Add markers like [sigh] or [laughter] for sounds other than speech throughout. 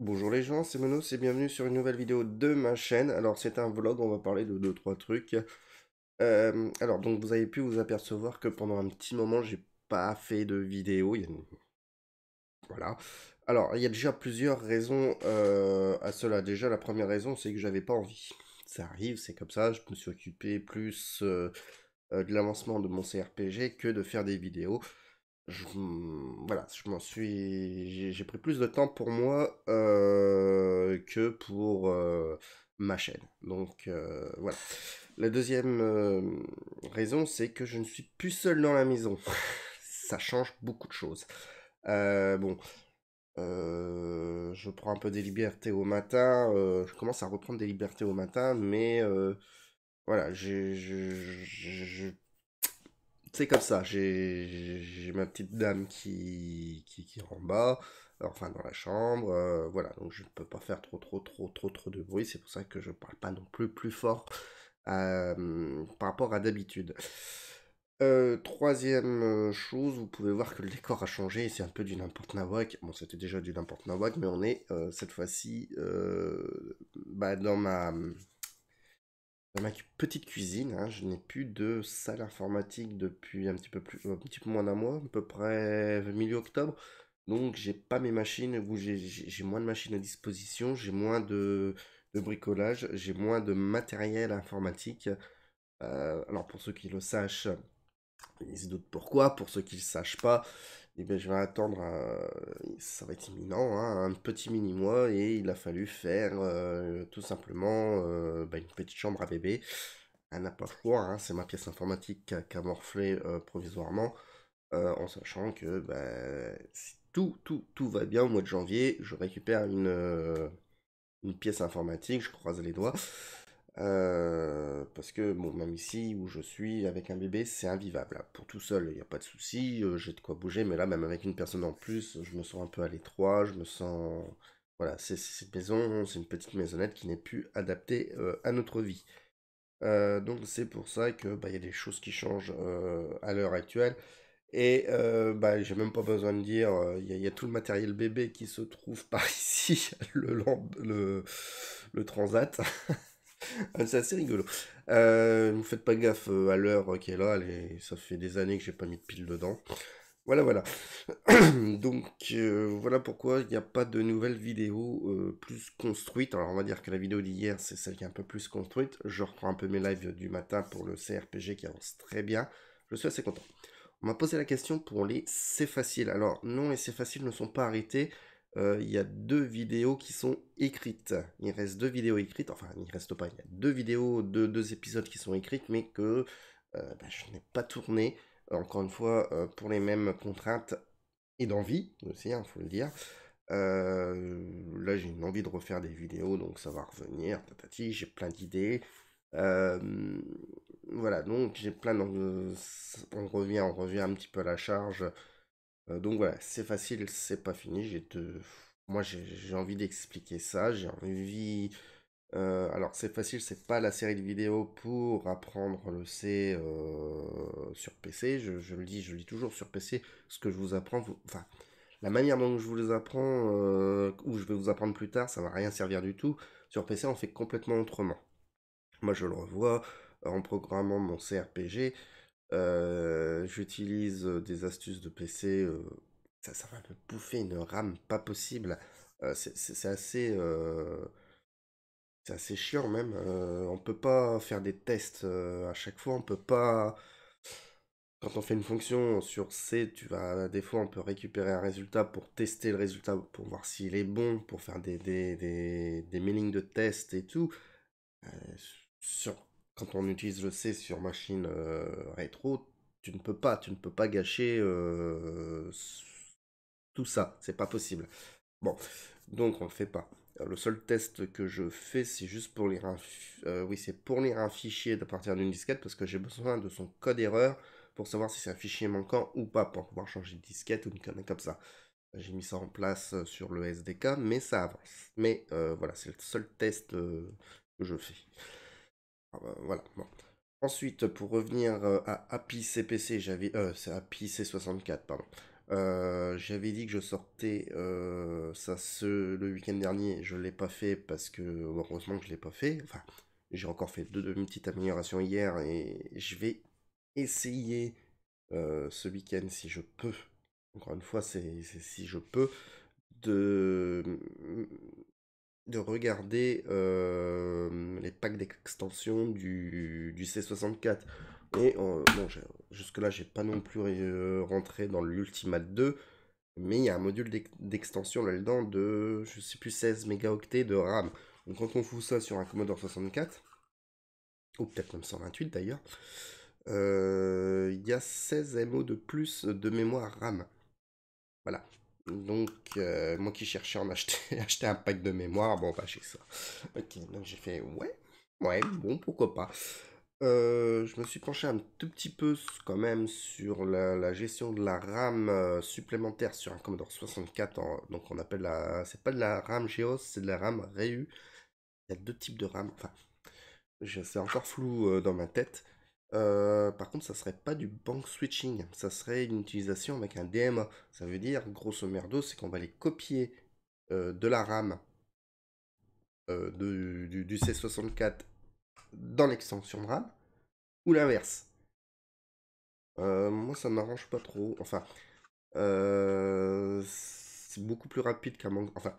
Bonjour les gens, c'est Mono, c'est bienvenue sur une nouvelle vidéo de ma chaîne. Alors c'est un vlog, on va parler de 2-3 trucs. Euh, alors donc vous avez pu vous apercevoir que pendant un petit moment j'ai pas fait de vidéo. Voilà. Alors il y a déjà plusieurs raisons euh, à cela. Déjà la première raison c'est que j'avais pas envie. Ça arrive, c'est comme ça, je me suis occupé plus euh, de l'avancement de mon CRPG que de faire des vidéos voilà, je m'en suis, j'ai pris plus de temps pour moi euh, que pour euh, ma chaîne. Donc euh, voilà. La deuxième raison, c'est que je ne suis plus seul dans la maison. [laughs] Ça change beaucoup de choses. bon, je prends un peu des libertés au matin. je commence à reprendre des libertés au matin, mais voilà, je c'est comme ça. J'ai ma petite dame qui, qui, est en bas, enfin dans la chambre. Euh, voilà, donc je ne peux pas faire trop, trop, trop, trop, trop de bruit. C'est pour ça que je ne parle pas non plus plus fort euh, par rapport à d'habitude. Euh, troisième chose, vous pouvez voir que le décor a changé, c'est un peu du n'importe nawak. Bon, c'était déjà du n'importe nawak, mais on est cette fois-ci bah, dans ma dans ma petite cuisine. Hein, je n'ai plus de salle informatique depuis un petit peu petit moins d'un mois, à peu près milieu octobre. Donc j'ai pas mes machines, j'ai moins de machines à disposition, j'ai moins de, bricolage, j'ai moins de matériel informatique. Euh, alors pour ceux qui le sachent, ils se doutent pourquoi. Pour ceux qui ne le sachent pas, eh bien, je vais attendre, euh, ça va être imminent, hein, un petit mini-mois, et il a fallu faire euh, tout simplement euh, bah, une petite chambre à bébé, un hein, appartement, c'est ma pièce informatique a morflé provisoirement, en sachant que bah, si tout, tout, tout va bien au mois de janvier, je récupère une, une pièce informatique, je croise les doigts, euh, parce que bon, même ici où je suis avec un bébé, c'est invivable. Pour tout seul, il n'y a pas de souci, euh, j'ai de quoi bouger, mais là, même avec une personne en plus, je me sens un peu à l'étroit, je me sens. Voilà, c'est cette maison, c'est une petite maisonnette qui n'est plus adaptée euh, à notre vie. donc c'est pour ça que bah, y a des choses qui changent à l'heure actuelle. Et bah, j'ai même pas besoin de dire, il y, a tout le matériel bébé qui se trouve [laughs] par ici, le, le transat. Ah, c'est assez rigolo. ne euh, faites pas gaffe euh, à l'heure euh, qui est là, ça fait des années que j'ai pas mis de pile dedans. Voilà, voilà. [clears throat] Donc voilà pourquoi il n'y a pas de nouvelles vidéos plus construites Alors on va dire que la vidéo d'hier, c'est celle qui est un peu plus construite. Je reprends un peu mes lives du matin pour le CRPG qui avance très bien. Je suis assez content. On m'a posé la question pour les C'est facile. Alors non, et C'est facile ne sont pas arrêtés euh, il y a deux vidéos qui sont écrites. Il reste deux vidéos écrites, enfin il reste pas, il y a deux vidéos, deux, épisodes qui sont écrites, mais que euh, bah, je n'ai pas tourné, encore une fois, euh, pour les mêmes contraintes et d'envie aussi, il hein, faut le dire. là j'ai une envie de refaire des vidéos, donc ça va revenir, tatati, j'ai plein d'idées. voilà, donc j'ai plein de... on revient, on revient un petit peu à la charge euh, donc voilà, c'est facile, c'est pas fini. J'ai Moi, j'ai envie d'expliquer ça. J'ai envie. Euh, alors, c'est facile, c'est pas la série de vidéos pour apprendre le C euh, sur PC. Je, le dis, je le dis toujours sur PC. Ce que je vous apprends, enfin, la manière dont je vous les apprends, ou je vais vous apprendre plus tard, ça va rien servir du tout. Sur PC, on fait complètement autrement. Moi, je le revois en programmant mon CRPG. Euh, j'utilise euh, des astuces de PC. Euh, ça, ça, va me bouffer une RAM pas possible. c'est assez. c'est assez chiant même. on peut pas faire des tests à chaque fois. On peut pas. Quand on fait une fonction sur C, tu vas des fois on peut récupérer un résultat pour tester le résultat pour voir s'il est bon, pour faire des, des, des, de tests et tout. sur quand on utilise le C sur machine euh, rétro, tu ne peux pas, tu ne peux pas gâcher euh, tout ça, c'est pas possible. Bon, donc on le fait pas. Le seul test que je fais, c'est juste pour lire un, euh, oui, c'est pour lire un fichier à partir d'une disquette parce que j'ai besoin de son code erreur pour savoir si c'est un fichier manquant ou pas pour pouvoir changer de disquette ou une connerie comme ça. J'ai mis ça en place sur le SDK, mais ça avance. Mais voilà, c'est le seul test que je fais. Ah bah, voilà. Bon. Ensuite, pour revenir euh, à Happy CPC, j'avais euh, c'est Happy C64, pardon. Euh, j'avais dit que je sortais ça ce, le week-end dernier. Je ne l'ai pas fait parce que heureusement que je ne l'ai pas fait. Enfin, j'ai encore fait deux, deux petites améliorations hier et je vais essayer ce week-end si je peux. Encore une fois, c'est si je peux de de regarder euh, les packs d'extension du, C64. Et euh, jusque-là, j'ai pas non plus euh, rentré dans l'Ultimate 2, mais il y a un module d'extension là-dedans de, je sais plus, 16 mégaoctets de RAM. Donc quand on fout ça sur un Commodore 64, ou peut-être même 128 d'ailleurs, il y a 16 MO de plus de mémoire RAM. Voilà. Donc, euh, moi qui cherchais à en acheter, [laughs] un pack de mémoire, bon, bah, j'ai ça. Ok, donc j'ai fait, ouais, ouais, bon, pourquoi pas. Euh, je me suis penché un tout petit peu quand même sur la, gestion de la RAM euh, supplémentaire sur un Commodore 64. donc on appelle la... C'est pas de la RAM Geos, c'est de la RAM Reu. Il y a deux types de RAM. Enfin, c'est encore flou dans ma tête. Euh, par contre, ça serait pas du bank switching, ça serait une utilisation avec un DMA. Ça veut dire, grosso merdo, c'est qu'on va les copier euh, de la RAM euh, de, du, du, C64 dans l'extension RAM, ou l'inverse. moi, ça ne m'arrange pas trop. Enfin, c'est beaucoup plus rapide qu'un bank. Enfin,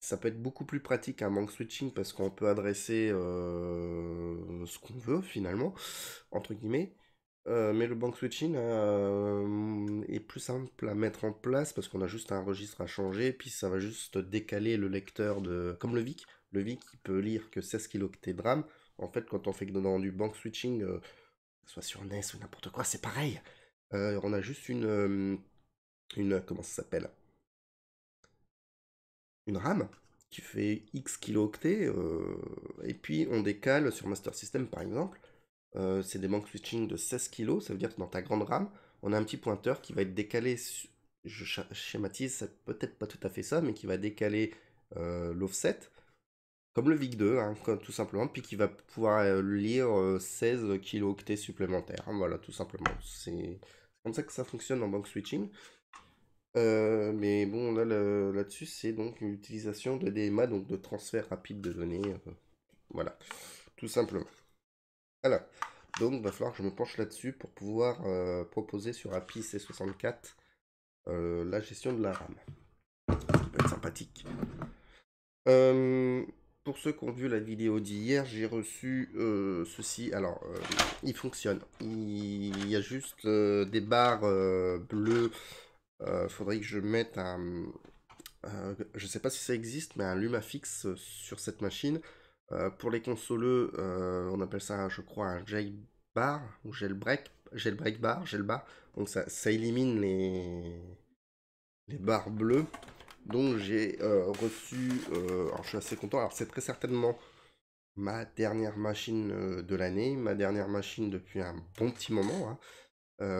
ça peut être beaucoup plus pratique un bank switching parce qu'on peut adresser euh, ce qu'on veut finalement, entre guillemets. Euh, mais le bank switching euh, est plus simple à mettre en place parce qu'on a juste un registre à changer, puis ça va juste décaler le lecteur de. Comme le VIC. Le VIC peut lire que 16 de RAM. En fait, quand on fait dans du bank switching, soit sur NES ou n'importe quoi, c'est pareil. on a juste une. une comment ça s'appelle une RAM qui fait X kilooctets, octets euh, et puis on décale sur Master System par exemple, euh, c'est des banques switching de 16 kg, ça veut dire que dans ta grande RAM, on a un petit pointeur qui va être décalé, je schématise, peut-être pas tout à fait ça, mais qui va décaler euh, l'offset, comme le VIC2, hein, tout simplement, puis qui va pouvoir lire 16 octets supplémentaires, hein, voilà, tout simplement, c'est comme ça que ça fonctionne en banque switching, euh, mais bon, là, là-dessus, c'est donc une utilisation de DMA, donc de transfert rapide de données. Euh, voilà, tout simplement. Voilà. Donc, il va falloir que je me penche là-dessus pour pouvoir euh, proposer sur API C64 la gestion de la RAM. Ça peut être sympathique. pour ceux qui ont vu la vidéo d'hier, j'ai reçu ceci. Alors, il fonctionne. Il, y a juste des barres bleues euh, faudrait que je mette un... je sais pas si ça existe, mais un Lumafix sur cette machine. Euh, pour les consoleux, euh, on appelle ça, je crois, un J-bar ou jailbreak, jailbreak bar, jailbar. Donc ça, ça élimine les, les barres bleues. Donc j'ai reçu, alors je suis assez content, alors c'est très certainement ma dernière machine de l'année, ma dernière machine depuis un bon petit moment. Hein.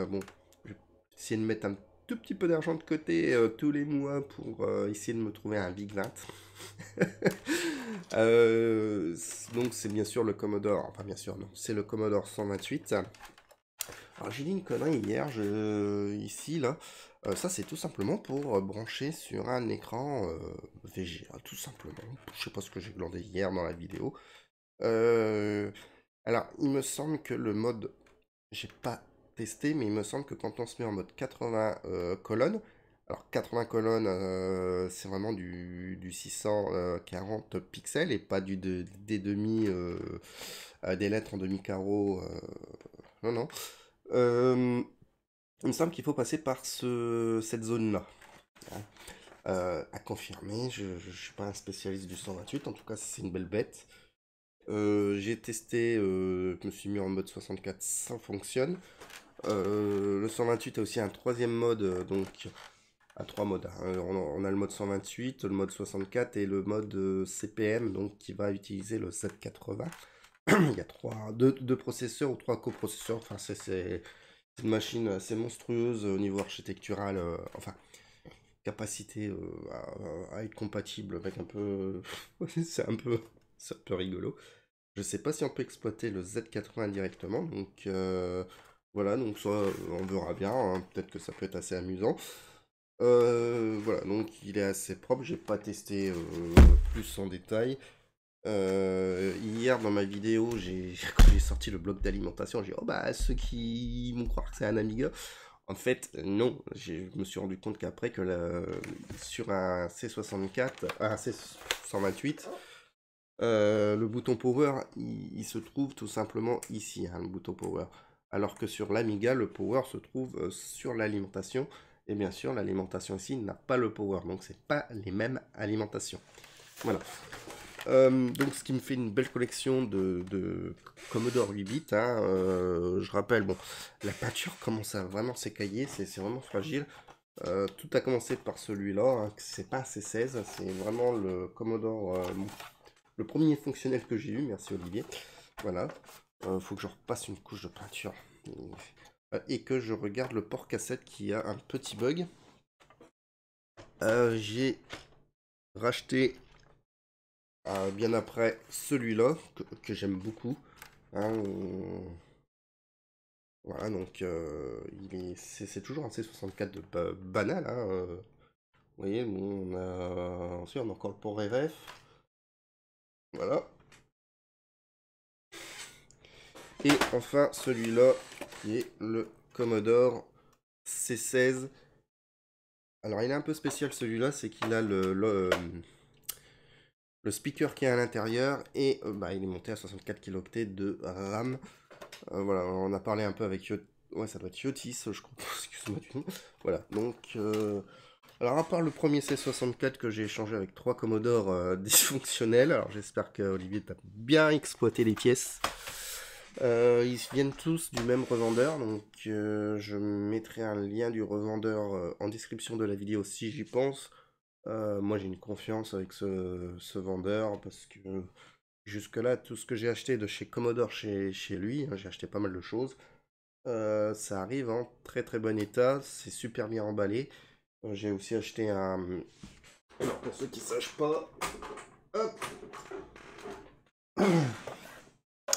bon, je vais essayer de mettre un tout petit peu d'argent de côté euh, tous les mois pour euh, essayer de me trouver un Big 20. [laughs] Euh, donc c'est bien sûr le Commodore, enfin bien sûr non, c'est le Commodore 128. Alors j'ai dit une connerie hier, je, ici là, ça c'est tout simplement pour brancher sur un écran VGA, hein, tout simplement. Je sais pas ce que j'ai glandé hier dans la vidéo. alors il me semble que le mode, j'ai pas testé, mais il me semble que quand on se met en mode 80 euh, colonnes, alors 80 colonnes, euh, c'est vraiment du, du, 640 pixels et pas du des demi, euh, des lettres en demi carreau. non, non. il me semble qu'il faut passer par cette zone-là. à confirmer, je ne suis pas un spécialiste du 128, en tout cas c'est une belle bête. j'ai testé, je me suis mis en mode 64, ça fonctionne. Euh, le 128 a aussi un troisième mode, euh, donc à trois modes. Hein. Euh, on a le mode 128, le mode 64 et le mode CPM, donc qui va utiliser le 780. [clears throat] Il y a trois, deux, processeurs ou trois coprocesseurs. Enfin, c'est une machine assez monstrueuse au niveau architectural. enfin, capacité à, être compatible avec un peu. [laughs] c'est un peu, peu rigolo. Je sais pas si on peut exploiter le Z80 directement, donc. Voilà, donc ça, on verra bien. Hein. Peut-être que ça peut être assez amusant. Euh, voilà, donc il est assez propre. J'ai pas testé euh, plus en détail. Euh, hier dans ma vidéo, j'ai [laughs] quand j'ai sorti le bloc d'alimentation, j'ai dit, oh bah ceux qui vont croire que c'est un Amiga. En fait, non, je me suis rendu compte qu'après que sur un C64, un C128, le bouton power, il, se trouve tout simplement ici, hein, le bouton power alors que sur l'Amiga, le power se trouve euh, sur l'alimentation. Et bien sûr, l'alimentation ici n'a pas le power, donc c'est pas les mêmes alimentations. Voilà. Euh, donc ce qui me fait une belle collection de, Commodore 8 bits. Hein, euh, je rappelle, bon, la peinture commence à vraiment s'écailler, c'est vraiment fragile. tout a commencé par celui-là, hein, c'est pas un C16, c'est vraiment le Commodore, le premier fonctionnel que j'ai eu, merci Olivier. Voilà, euh, faut que je repasse une couche de peinture. Euh, et que je regarde le port cassette qui a un petit bug. Euh, j'ai racheté bien après celui-là, que, j'aime beaucoup. Hein, voilà, donc c'est toujours un C64 de banal. Hein, vous voyez, ensuite on a encore le port RF. Voilà, et enfin, celui-là, qui est le Commodore C16. Alors, il est un peu spécial celui-là, c'est qu'il a le, le, speaker qui est à l'intérieur et euh, bah, il est monté à 64 kilo de RAM. Euh, voilà, on a parlé un peu avec Yotis. Ouais, ça doit être Yotis, je crois. [laughs] Excuse-moi du nom. Voilà, donc. Euh, alors, à part le premier C64 que j'ai échangé avec trois Commodore [laughs] dysfonctionnels, alors j'espère qu'Olivier t'a bien exploité les pièces. Euh, ils viennent tous du même revendeur, donc euh, je mettrai un lien du revendeur euh, en description de la vidéo si j'y pense. moi j'ai une confiance avec ce, vendeur parce que jusque-là, tout ce que j'ai acheté de chez Commodore chez, lui, hein, j'ai acheté pas mal de choses, ça arrive en très très bon état, c'est super bien emballé. j'ai aussi acheté un... Alors pour ceux qui ne sachent pas... Hop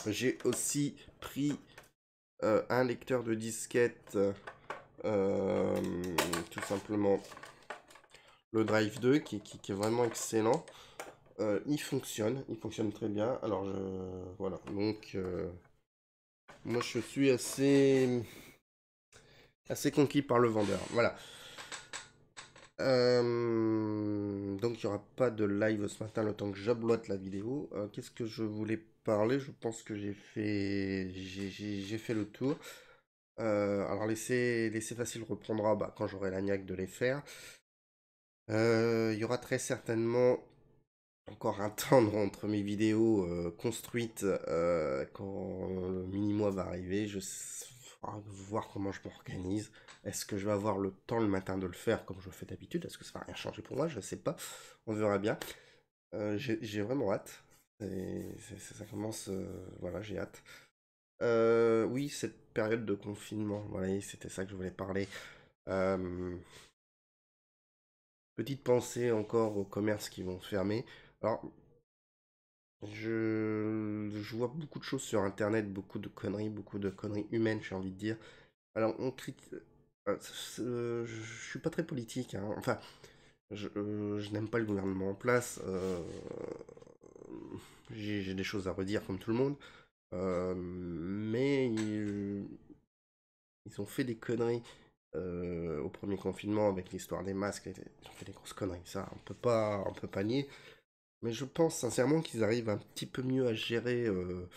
j'ai aussi pris euh, un lecteur de disquette, euh, tout simplement le Drive 2, qui, est vraiment excellent. Euh, il fonctionne, il fonctionne très bien. Alors, je, voilà, donc, moi je suis assez, assez conquis par le vendeur. Voilà. donc il n'y aura pas de live ce matin le temps que j'abloite la vidéo. Qu'est-ce que je voulais je pense que j'ai fait, fait le tour. Euh, alors, laissez facile reprendra ah bah, quand j'aurai la niaque de les faire. Euh, il y aura très certainement encore un temps entre mes vidéos euh, construites quand le mini-mois va arriver. Je voir comment je m'organise. Est-ce que je vais avoir le temps le matin de le faire comme je le fais d'habitude Est-ce que ça va rien changer pour moi Je ne sais pas. On verra bien. J'ai vraiment hâte. Et ça commence, euh, voilà, j'ai hâte. Euh, oui, cette période de confinement, voilà, c'était ça que je voulais parler. Euh, petite pensée encore aux commerces qui vont fermer. Alors, je, je vois beaucoup de choses sur Internet, beaucoup de conneries, beaucoup de conneries humaines, j'ai envie de dire. Alors, on critique... Je suis pas très politique, hein. enfin, je, je n'aime pas le gouvernement en place j'ai des choses à redire comme tout le monde. Euh, mais ils, ont fait des conneries euh, au premier confinement avec l'histoire des masques. Ils ont fait des grosses conneries, ça, on peut pas, on peut pas nier. Mais je pense sincèrement qu'ils arrivent un petit peu mieux à gérer euh,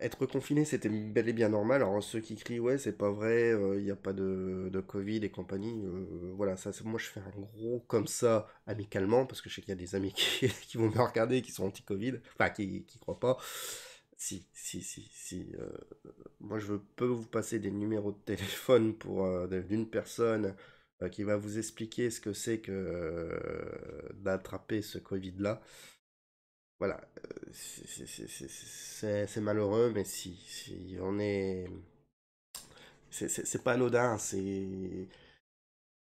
être confiné, c'était bel et bien normal. Alors ceux qui crient ouais, c'est pas vrai, il euh, n'y a pas de, de, Covid et compagnie, euh, voilà, ça, moi je fais un gros comme ça amicalement parce que je sais qu'il y a des amis [laughs] qui, vont me regarder qui sont anti-Covid, enfin qui qui croient pas. Si si si si, euh, moi je peux vous passer des numéros de téléphone pour d'une personne qui va vous expliquer ce que c'est que d'attraper ce Covid là voilà, euh, c'est malheureux, mais si, on est. C'est pas anodin, c'est.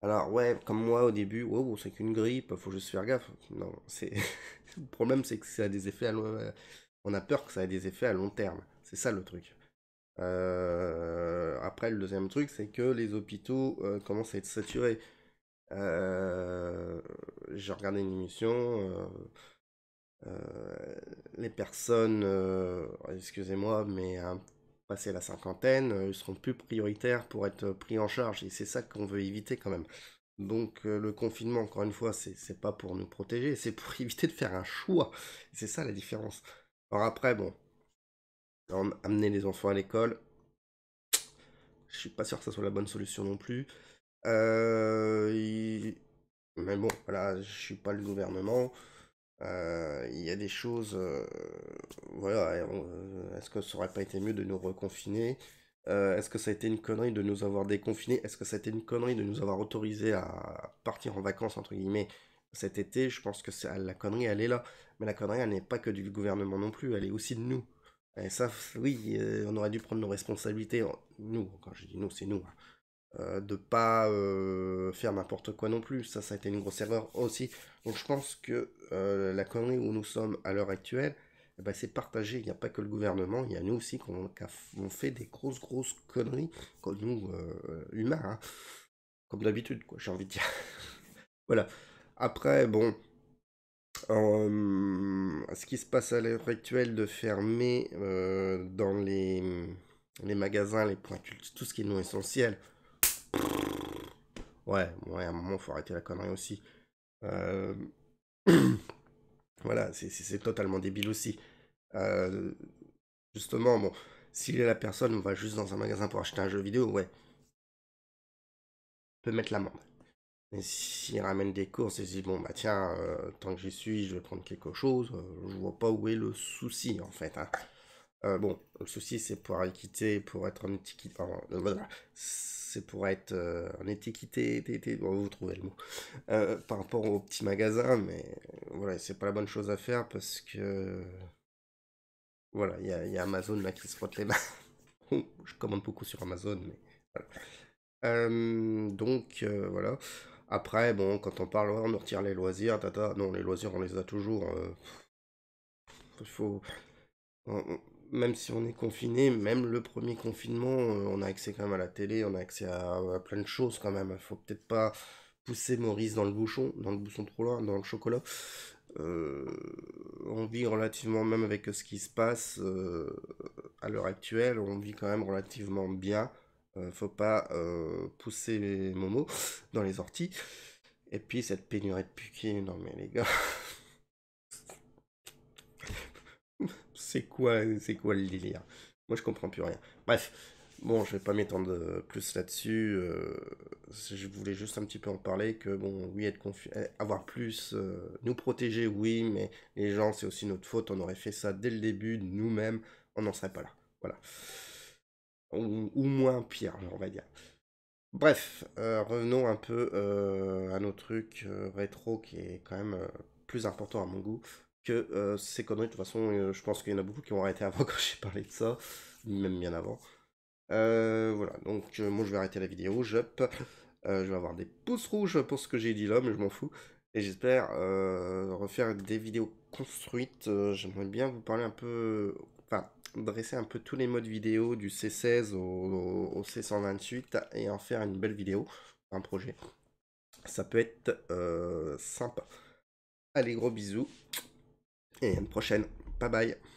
Alors, ouais, comme moi au début, oh, c'est qu'une grippe, faut juste faire gaffe. Non, c'est. [laughs] le problème, c'est que ça a des effets à long... Euh, on a peur que ça ait des effets à long terme. C'est ça le truc. Euh, après, le deuxième truc, c'est que les hôpitaux commencent à être saturés. J'ai regardé une émission euh, les personnes, euh, excusez-moi, mais hein, passer la cinquantaine, euh, ils seront plus prioritaires pour être pris en charge. Et c'est ça qu'on veut éviter quand même. Donc le confinement, encore une fois, c'est pas pour nous protéger, c'est pour [laughs] éviter de faire un choix. C'est ça la différence. Alors après, bon, amener les enfants à l'école, je suis pas sûr que ça soit la bonne solution non plus. Mais bon, voilà, je suis pas le gouvernement. Euh, il y a des choses, euh, voilà. Euh, est-ce que ça aurait pas été mieux de nous reconfiner Est-ce que ça a été une connerie de nous avoir déconfinés Est-ce que ça a été une connerie de nous avoir autorisé à partir en vacances, entre guillemets, cet été Je pense que la connerie, elle est là. Mais la connerie, elle n'est pas que du gouvernement non plus, elle est aussi de nous. Et ça, oui, on aurait dû prendre nos responsabilités. Nous, quand je dis nous, c'est nous. Hein. Euh, de pas euh, faire n'importe quoi non plus. Ça, ça a été une grosse erreur aussi. Donc je pense que euh, la connerie où nous sommes à l'heure actuelle, eh ben, c'est partagé. Il n'y a pas que le gouvernement, il y a nous aussi qui avons fait des grosses, grosses conneries, comme nous, humains. Hein. Comme d'habitude, quoi, j'ai envie de dire. [laughs] voilà. Après, bon. ce qui se passe à l'heure actuelle de fermer dans les, les magasins, les points tout ce qui est non essentiel, Ouais, ouais, à un moment, faut arrêter la connerie aussi. Euh, [clears throat] voilà, c'est totalement débile aussi. Euh, justement, bon, s'il est la personne on va juste dans un magasin pour acheter un jeu vidéo, ouais, peut mettre l'amende. Mais s'il ramène des courses et dit, bon, bah tiens, euh, tant que j'y suis, je vais prendre quelque chose, je vois pas où est le souci, en fait. Hein. bon, le souci, c'est pour quitter pour être un petit... Enfin, voilà c'est pour être euh, en étiqueté, vous trouvez le mot, euh, par rapport au petit magasin, mais euh, voilà, c'est pas la bonne chose à faire parce que voilà, il y, a Amazon là qui se frotte les mains. [laughs] Je commande beaucoup sur Amazon, mais donc voilà. Après, bon, quand on parle, on retire les loisirs, tata. Non, les loisirs, on les a toujours. Il faut même si on est confiné, même le premier confinement, euh, on a accès quand même à la télé, on a accès à, plein de choses quand même. Il Faut peut-être pas pousser Maurice dans le bouchon, dans le bouchon trop loin, dans le chocolat. Euh, on vit relativement, même avec ce qui se passe euh, à l'heure actuelle, on vit quand même relativement bien. faut pas pousser les momos dans les orties. Et puis cette pénurie de puquets, non mais les gars, [laughs] c'est quoi, c'est quoi le délire Moi, je comprends plus rien. Bref, bon, je vais pas m'étendre plus là-dessus. Euh, je voulais juste un petit peu en parler que, bon, oui, être eh, avoir plus, euh, nous protéger, oui, mais les gens, c'est aussi notre faute. On aurait fait ça dès le début, nous-mêmes, on n'en serait pas là. Voilà. Ou, moins pire, on va dire. Bref, euh, revenons un peu à nos trucs rétro qui est quand même plus important à mon goût que euh, ces conneries, de toute façon, euh, je pense qu'il y en a beaucoup qui ont arrêté [laughs] avant quand j'ai parlé de ça, même bien avant. Euh, voilà, donc euh, moi je vais arrêter la vidéo, j'up. je vais avoir des pouces rouges pour ce que j'ai dit là, mais je m'en fous. Et j'espère refaire des vidéos construites. J'aimerais bien vous parler un peu, enfin, dresser un peu tous les modes vidéo du C16 au, au C128 et en faire une belle vidéo, un projet. Ça peut être sympa. Allez, gros bisous et à une prochaine. Bye bye.